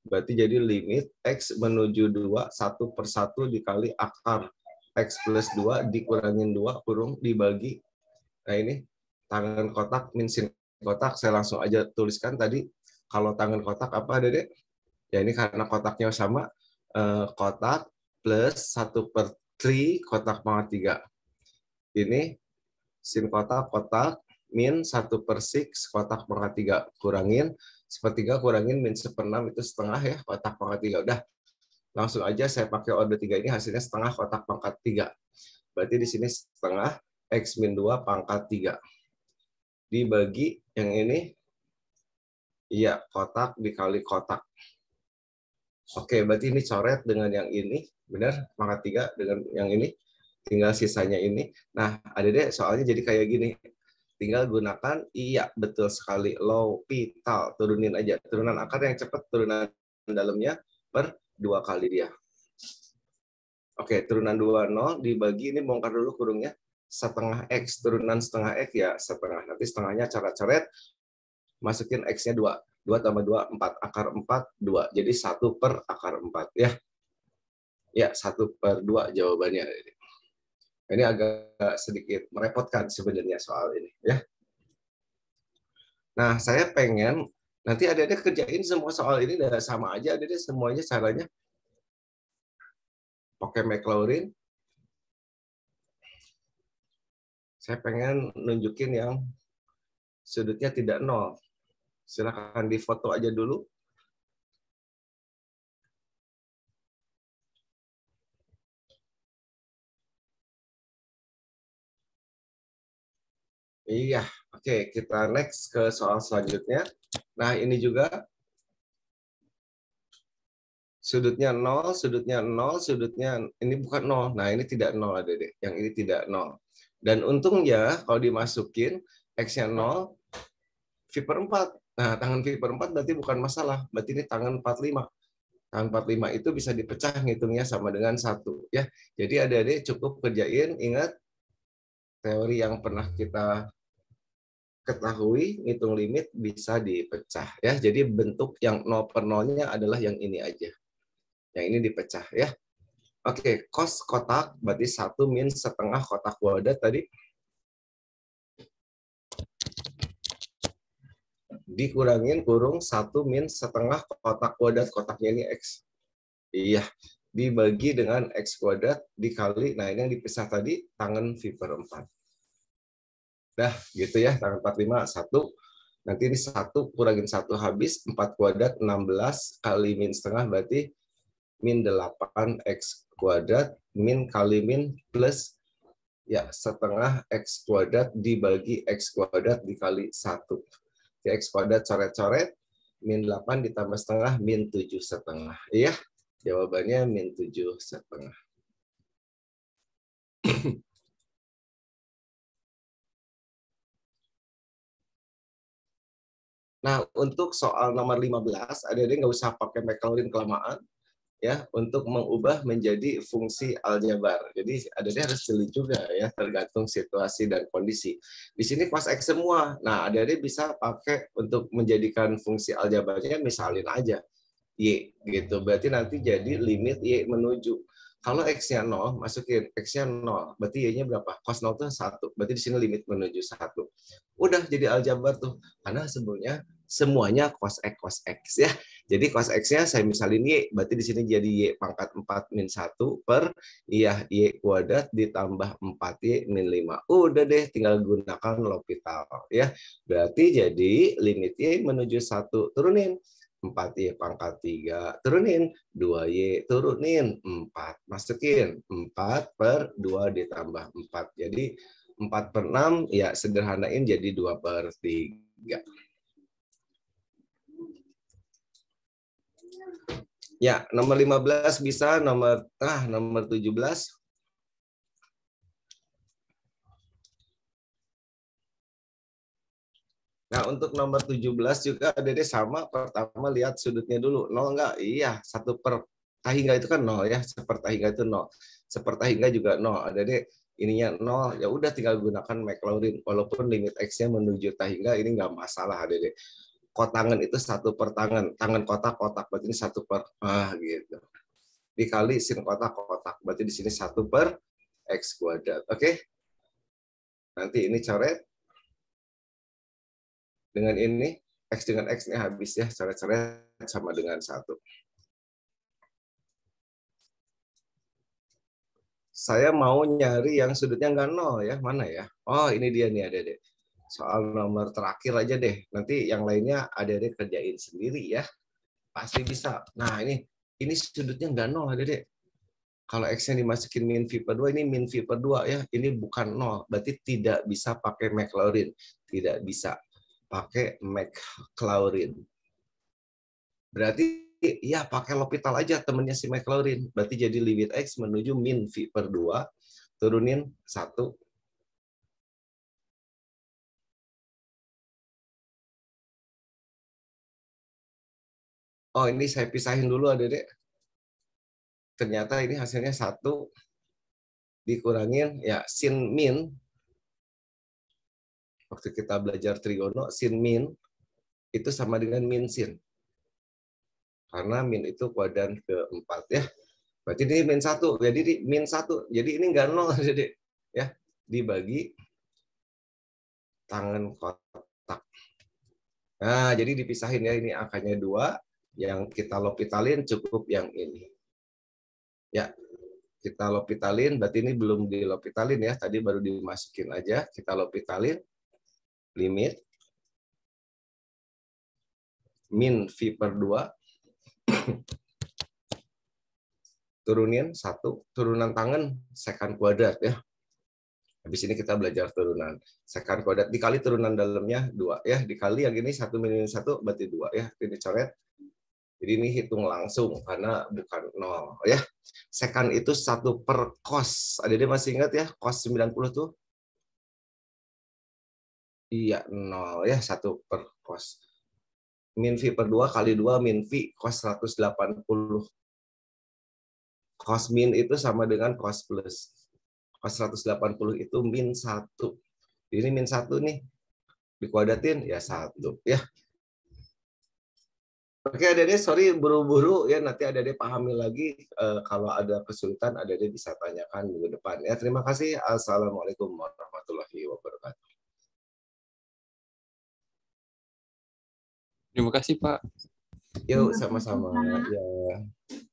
berarti jadi limit x menuju dua satu per satu dikali akar x plus dua dikurangin dua kurung dibagi nah ini tangan kotak min sin kotak saya langsung aja tuliskan tadi kalau tangan kotak apa ada deh ya ini karena kotaknya sama eh, kotak plus satu per 3, kotak pangkat 3. Ini sin kotak, kotak, min 1 per 6, kotak pangkat 3. Kurangin, sepertiga kurangin min 6 itu setengah ya, kotak pangkat 3. Udah, langsung aja saya pakai order 3 ini hasilnya setengah kotak pangkat 3. Berarti di sini setengah X min 2 pangkat 3. Dibagi yang ini, iya, kotak dikali kotak. Oke, berarti ini coret dengan yang ini, benar pangkat tiga dengan yang ini tinggal sisanya ini nah ada deh soalnya jadi kayak gini tinggal gunakan iya betul sekali low pital turunin aja turunan akar yang cepat turunan dalamnya per dua kali dia oke turunan dua nol dibagi ini bongkar dulu kurungnya setengah x turunan setengah x ya setengah nanti setengahnya cara coret masukin x-nya dua dua tambah dua empat akar empat dua jadi satu per akar empat ya Ya, satu per dua jawabannya. Ini agak sedikit merepotkan sebenarnya soal ini. ya. Nah, saya pengen nanti ada ada kerjain semua soal ini dan sama aja ada semuanya caranya pakai McLaurin. Saya pengen nunjukin yang sudutnya tidak nol. Silahkan difoto aja dulu. Iya, oke kita next ke soal selanjutnya. Nah ini juga sudutnya nol, sudutnya nol, sudutnya ini bukan nol. Nah ini tidak nol, adik Yang ini tidak nol. Dan untungnya kalau dimasukin x-nya nol, viper 4. Nah tangan viper 4 berarti bukan masalah. Berarti ini tangan 45. Tangan 45 itu bisa dipecah ngitungnya sama dengan satu ya. Jadi adik-adik cukup kerjain ingat teori yang pernah kita ketahui ngitung limit bisa dipecah ya. Jadi bentuk yang 0 per 0 adalah yang ini aja. Yang ini dipecah ya. Oke, kos kotak berarti satu min setengah kotak kuadrat tadi dikurangin kurung satu min setengah kotak kuadrat kotaknya ini X. Iya, dibagi dengan X kuadrat dikali, nah ini yang dipisah tadi, tangan viper 4. Dah gitu ya, tangan 45, 1. Nanti ini 1 kurangin 1 habis, 4 kuadrat 16 kali min setengah berarti min 8x kuadrat min kali min plus ya setengah x kuadrat dibagi x kuadrat dikali 1. Jadi x kuadrat coret-coret, min 8 ditambah setengah, min 7 setengah. Iya, jawabannya min 7 setengah. Nah, untuk soal nomor 15, ada yang nggak usah pakai McLaurin kelamaan ya untuk mengubah menjadi fungsi aljabar. Jadi ada yang harus jeli juga ya tergantung situasi dan kondisi. Di sini pas x semua. Nah, ada yang bisa pakai untuk menjadikan fungsi aljabarnya misalin aja y gitu. Berarti nanti jadi limit y menuju kalau X-nya 0, masukin X-nya 0. Berarti Y-nya berapa? Cos 0 itu 1. Berarti di sini limit menuju 1. Udah jadi aljabar tuh. Karena sebelumnya semuanya cos X, cos X ya. Jadi cos X-nya saya misalin Y, berarti di sini jadi Y pangkat 4 min 1 per iya Y kuadrat ditambah 4Y min 5. Udah deh, tinggal gunakan L'Hopital ya. Berarti jadi limit Y menuju 1 turunin. 4Y pangkat 3, turunin. 2Y turunin. 4, masukin. 4 per 2 ditambah 4. Jadi 4 per 6, ya sederhanain jadi 2 per 3. Ya, nomor 15 bisa, nomor ah nomor 17. Nah, untuk nomor 17 juga Dede sama pertama lihat sudutnya dulu. Nol enggak? Iya, satu per tahingga itu kan nol ya, seperti hingga itu nol. seperti hingga juga nol. Dede ininya nol, ya udah tinggal gunakan McLaurin walaupun limit x-nya menuju tahingga ini nggak masalah Dede kotangan itu satu per tangan, tangan kotak kotak berarti ini satu per ah gitu. Dikali sin kotak kotak berarti di sini satu per x kuadrat. Oke. Okay? Nanti ini coret dengan ini x dengan x ini habis ya coret-coret sama dengan satu. Saya mau nyari yang sudutnya nggak nol ya mana ya? Oh ini dia nih ada deh soal nomor terakhir aja deh. Nanti yang lainnya ada adik kerjain sendiri ya. Pasti bisa. Nah ini ini sudutnya nggak nol ada deh. Kalau X-nya dimasukin min V per 2, ini min V per 2 ya. Ini bukan nol. Berarti tidak bisa pakai McLaurin. Tidak bisa pakai McLaurin. Berarti ya pakai lopital aja temennya si McLaurin. Berarti jadi limit X menuju min V per 2. Turunin 1 oh ini saya pisahin dulu adik-adik. Ternyata ini hasilnya satu dikurangin ya sin min waktu kita belajar trigono sin min itu sama dengan min sin karena min itu kuadran keempat ya berarti ini min satu jadi ini min satu jadi ini nggak nol adik-adik ya dibagi tangan kotak nah jadi dipisahin ya ini angkanya dua yang kita lopitalin cukup yang ini. Ya, kita lopitalin, berarti ini belum dilopitalin ya, tadi baru dimasukin aja, kita lopitalin, limit, min V per 2, (coughs) turunin satu, turunan tangan second kuadrat ya. Habis ini kita belajar turunan. second kuadrat dikali turunan dalamnya dua ya, dikali yang ini satu min satu berarti dua ya. Ini coret jadi ini hitung langsung karena bukan nol ya. Second itu satu per kos. Ada dia masih ingat ya cos 90 tuh? Iya nol ya satu per kos. Min v per dua kali dua min v cos 180. kos min itu sama dengan kos plus. Cos 180 itu min satu. Jadi min satu nih dikuadatin ya satu ya Oke, ada deh. sorry buru-buru ya nanti ada deh pahami lagi uh, kalau ada kesulitan ada deh bisa tanyakan minggu depan ya. Terima kasih. Assalamualaikum warahmatullahi wabarakatuh. Terima kasih, Pak. Yuk, sama-sama. Ya.